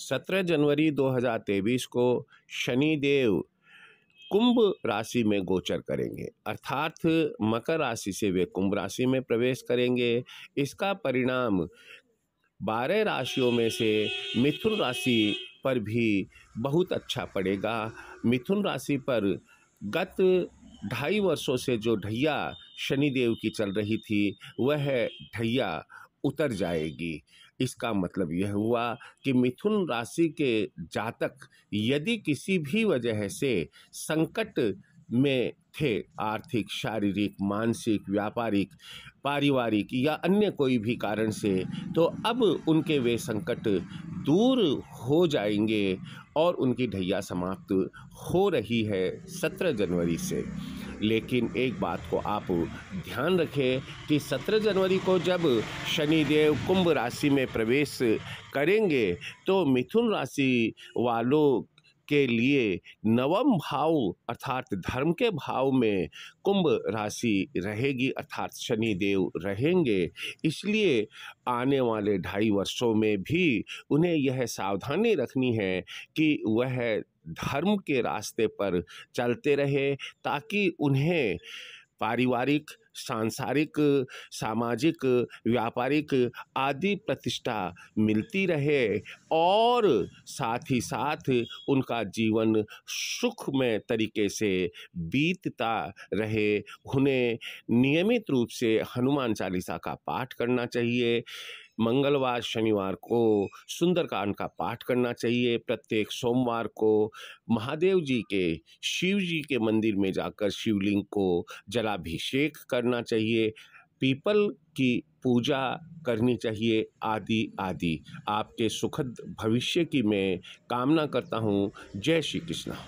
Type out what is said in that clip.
सत्रह जनवरी 2023 को शनि देव कुंभ राशि में गोचर करेंगे अर्थात मकर राशि से वे कुंभ राशि में प्रवेश करेंगे इसका परिणाम बारह राशियों में से मिथुन राशि पर भी बहुत अच्छा पड़ेगा मिथुन राशि पर गत ढाई वर्षों से जो ढैया शनिदेव की चल रही थी वह ढैया उतर जाएगी इसका मतलब यह हुआ कि मिथुन राशि के जातक यदि किसी भी वजह से संकट में थे आर्थिक शारीरिक मानसिक व्यापारिक पारिवारिक या अन्य कोई भी कारण से तो अब उनके वे संकट दूर हो जाएंगे और उनकी ढैया समाप्त हो रही है सत्रह जनवरी से लेकिन एक बात को आप ध्यान रखें कि सत्रह जनवरी को जब शनिदेव कुंभ राशि में प्रवेश करेंगे तो मिथुन राशि वालों के लिए नवम भाव अर्थात धर्म के भाव में कुंभ राशि रहेगी अर्थात शनि देव रहेंगे इसलिए आने वाले ढाई वर्षों में भी उन्हें यह सावधानी रखनी है कि वह धर्म के रास्ते पर चलते रहे ताकि उन्हें पारिवारिक सांसारिक सामाजिक व्यापारिक आदि प्रतिष्ठा मिलती रहे और साथ ही साथ उनका जीवन सुखमय तरीके से बीतता रहे उन्हें नियमित रूप से हनुमान चालीसा का पाठ करना चाहिए मंगलवार शनिवार को सुंदरकांड का पाठ करना चाहिए प्रत्येक सोमवार को महादेव जी के शिव जी के मंदिर में जाकर शिवलिंग को जलाभिषेक करना चाहिए पीपल की पूजा करनी चाहिए आदि आदि आपके सुखद भविष्य की मैं कामना करता हूँ जय श्री कृष्णा